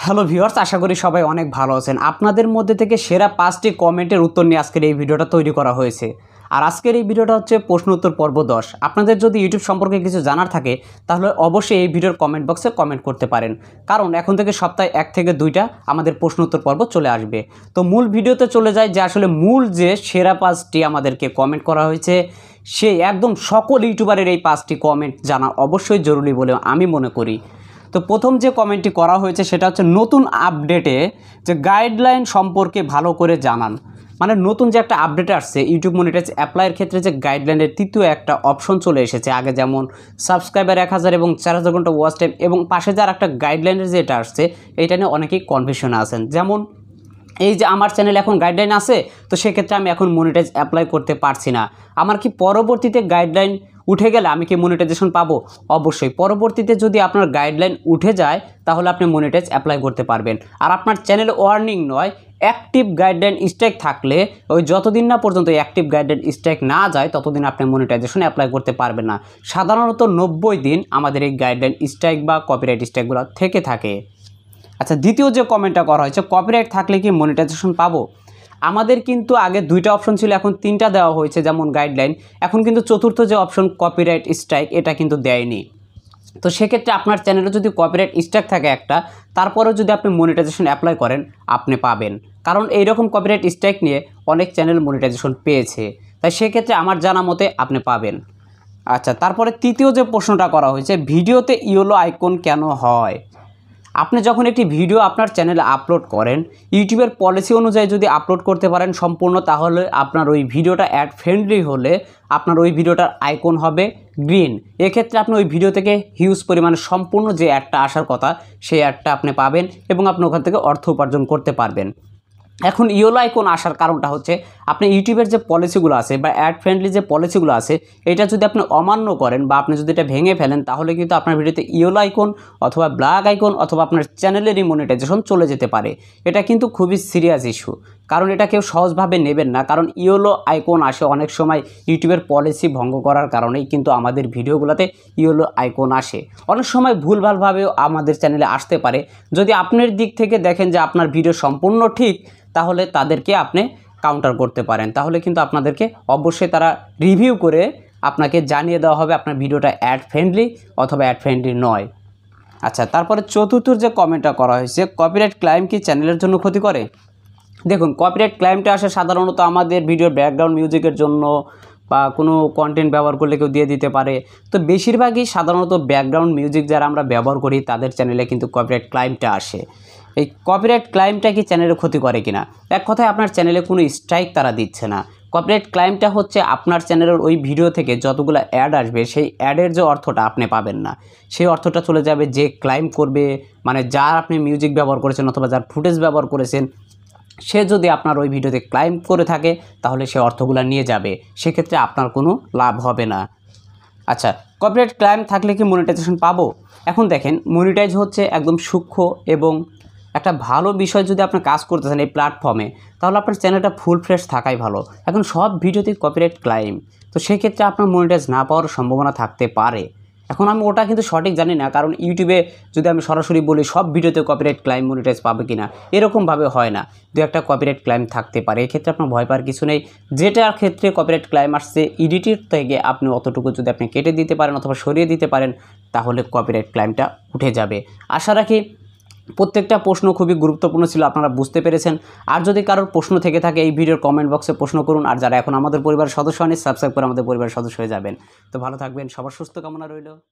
hello viewers আশা করি সবাই অনেক ভালো আছেন আপনাদের মধ্যে থেকে সেরা পাঁচটি কমেন্টের উত্তর নিয়ে আজকের এই ভিডিওটা তৈরি করা হয়েছে আর আজকের এই ভিডিওটা হচ্ছে প্রশ্ন উত্তর পর্ব দশ আপনাদের যদি ইউটিউব সম্পর্কে কিছু জানার থাকে তাহলে অবশ্যই এই ভিডিওর কমেন্ট বক্সে কমেন্ট করতে পারেন কারণ এখন থেকে সপ্তাহে এক থেকে দুইটা আমাদের প্রশ্ন উত্তর পর্ব চলে আসবে তো মূল ভিডিওতে চলে যায় যে আসলে মূল যে সেরা পাঁচটি আমাদেরকে কমেন্ট করা হয়েছে সেই একদম সকল ইউটিউবারের এই পাঁচটি কমেন্ট জানা অবশ্যই জরুরি বলে আমি মনে করি তো প্রথম যে কমেন্টটি করা হয়েছে সেটা হচ্ছে নতুন আপডেটে যে গাইডলাইন সম্পর্কে ভালো করে জানান মানে নতুন যে একটা আপডেট আসছে ইউটিউব মনিটাইজ অ্যাপ্লাইয়ের ক্ষেত্রে যে গাইডলাইনের তৃতীয় একটা অপশন চলে এসেছে আগে যেমন সাবস্ক্রাইবার এক হাজার এবং চার হাজার ঘন্টা ওয়াচ টাইম এবং পাশে যার একটা গাইডলাইনের যেটা আসছে এটা নিয়ে অনেকেই কনফিউশনে আছেন যেমন এই যে আমার চ্যানেল এখন গাইডলাইন আছে তো সেক্ষেত্রে আমি এখন মনিটাইজ অ্যাপ্লাই করতে পারছি না আমার কি পরবর্তীতে গাইডলাইন উঠে গেলে আমি কি মনিটাইজেশন পাবো অবশ্যই পরবর্তীতে যদি আপনার গাইডলাইন উঠে যায় তাহলে আপনি মনিটাইজ অ্যাপ্লাই করতে পারবেন আর আপনার চ্যানেল ওয়ার্নিং নয় অ্যাক্টিভ গাইডলাইন স্ট্রাইক থাকলে ওই যতদিন না পর্যন্ত অ্যাক্টিভ গাইডলাইন স্ট্রাইক না যায় ততদিন আপনি মনিটাইজেশন অ্যাপ্লাই করতে পারবেন না সাধারণত নব্বই দিন আমাদের এই গাইডলাইন স্ট্রাইক বা কপিরাইট স্ট্রাইকগুলো থেকে থাকে আচ্ছা দ্বিতীয় যে কমেন্টটা করা হয়েছে কপিরাইট থাকলে কি মনিটাইজেশন পাবো আমাদের কিন্তু আগে দুইটা অপশন ছিল এখন তিনটা দেওয়া হয়েছে যেমন গাইডলাইন এখন কিন্তু চতুর্থ যে অপশন কপিরাইট স্ট্রাইক এটা কিন্তু দেয়নি তো সেক্ষেত্রে আপনার চ্যানেলে যদি কপিরাইট স্ট্রাইক থাকে একটা তারপরেও যদি আপনি মনিটাইজেশন অ্যাপ্লাই করেন আপনি পাবেন কারণ এইরকম কপিরাইট স্ট্রাইক নিয়ে অনেক চ্যানেল মনিটাইজেশন পেয়েছে তাই সেক্ষেত্রে আমার জানা মতে আপনি পাবেন আচ্ছা তারপরে তৃতীয় যে প্রশ্নটা করা হয়েছে ভিডিওতে ইয়েলো আইকন কেন হয় আপনি যখন একটি ভিডিও আপনার চ্যানেলে আপলোড করেন ইউটিউবের পলিসি অনুযায়ী যদি আপলোড করতে পারেন সম্পূর্ণ তাহলে আপনার ওই ভিডিওটা অ্যাড ফ্রেন্ডলি হলে আপনার ওই ভিডিওটার আইকন হবে গ্রিন এক্ষেত্রে আপনি ওই ভিডিও থেকে হিউজ পরিমাণে সম্পূর্ণ যে অ্যাডটা আসার কথা সেই অ্যাডটা আপনি পাবেন এবং আপনি ওখান থেকে অর্থ উপার্জন করতে পারবেন এখন ইয়োলো আইকন আসার কারণটা হচ্ছে আপনি ইউটিউবের যে পলিসিগুলো আছে বা অ্যাড ফ্রেন্ডলি যে পলিসিগুলো আছে এটা যদি আপনি অমান্য করেন বা আপনি যদি এটা ভেঙে ফেলেন তাহলে কিন্তু আপনার ভিডিওতে ইয়োলো আইকন অথবা ব্ল্যাক আইকন অথবা আপনার চ্যানেলেরই মনিটাইজেশন চলে যেতে পারে এটা কিন্তু খুবই সিরিয়াস ইস্যু কারণ এটা কেউ সহজভাবে নেবেন না কারণ ইয়োলো আইকন আসে অনেক সময় ইউটিউবের পলিসি ভঙ্গ করার কারণেই কিন্তু আমাদের ভিডিওগুলোতে ইয়োলো আইকন আসে অনেক সময় ভুলভালভাবেও আমাদের চ্যানেলে আসতে পারে যদি আপনার দিক থেকে দেখেন যে আপনার ভিডিও সম্পূর্ণ ঠিক তাহলে তাদেরকে আপনি কাউন্টার করতে পারেন তাহলে কিন্তু আপনাদেরকে অবশ্যই তারা রিভিউ করে আপনাকে জানিয়ে দেওয়া হবে আপনার ভিডিওটা অ্যাড ফ্রেন্ডলি অথবা অ্যাড ফ্রেন্ডলি নয় আচ্ছা তারপরে চতুর্থ যে কমেন্টটা করা হয়েছে কপিরাইট ক্লাইম কি চ্যানেলের জন্য ক্ষতি করে দেখুন কপিরাইট ক্লাইমটা আসে সাধারণত আমাদের ভিডিওর ব্যাকগ্রাউন্ড মিউজিকের জন্য বা কোনো কন্টেন্ট ব্যবহার করলে কেউ দিয়ে দিতে পারে তো বেশিরভাগই সাধারণত ব্যাকগ্রাউন্ড মিউজিক যারা আমরা ব্যবহার করি তাদের চ্যানেলে কিন্তু কপিরাইট ক্লাইমটা আসে এই কপিরাইট ক্লাইমটা কি চ্যানেলের ক্ষতি করে কিনা এক কথায় আপনার চ্যানেলে কোনো স্ট্রাইক তারা দিচ্ছে না কপিরাইট ক্লাইমটা হচ্ছে আপনার চ্যানেলের ওই ভিডিও থেকে যতগুলো অ্যাড আসবে সেই অ্যাডের যে অর্থটা আপনি পাবেন না সেই অর্থটা চলে যাবে যে ক্লাইম করবে মানে যার আপনি মিউজিক ব্যবহার করেছেন অথবা যার ফুটেজ ব্যবহার করেছেন সে যদি আপনার ওই ভিডিওতে ক্লাইম করে থাকে তাহলে সে অর্থগুলো নিয়ে যাবে সেক্ষেত্রে আপনার কোনো লাভ হবে না আচ্ছা কপিরাইট ক্লাইম থাকলে কি মনিটাইজেশন পাবো এখন দেখেন মনিটাইজ হচ্ছে একদম সূক্ষ্ম এবং একটা ভালো বিষয় যদি আপনি কাজ করতে চান এই প্ল্যাটফর্মে তাহলে আপনার চ্যানেলটা ফুল ফ্রেশ থাকাই ভালো এখন সব ভিডিওতেই কপিরাইট ক্লাইম তো সেক্ষেত্রে আপনার মনিটাইজ না পাওয়ার সম্ভাবনা থাকতে পারে এখন আমি ওটা কিন্তু সঠিক জানি না কারণ ইউটিউবে যদি আমি সরাসরি বলি সব ভিডিওতে কপিরাইট ক্লাইম মনিটাইজ পাবে কি না এরকমভাবে হয় না দু একটা কপিরাইট ক্লাইম থাকতে পারে এক্ষেত্রে আপনার ভয় পাওয়ার কিছু নেই যেটার ক্ষেত্রে কপিরাইট ক্লাইম আসছে ইডিটির থেকে আপনি অতটুকু যদি আপনি কেটে দিতে পারেন অথবা সরিয়ে দিতে পারেন তাহলে কপিরাইট ক্লাইমটা উঠে যাবে আশা রাখি প্রত্যেকটা প্রশ্ন খুবই গুরুত্বপূর্ণ ছিল আপনারা বুঝতে পেরেছেন আর যদি কারোর প্রশ্ন থেকে থাকে এই ভিডিওর কমেন্ট বক্সে প্রশ্ন করুন আর যারা এখন আমাদের পরিবারের সদস্য হয়নি সাবস্ক্রাইব করে আমাদের পরিবারের সদস্য হয়ে যাবেন তো ভালো থাকবেন সবার সুস্থ কামনা রইল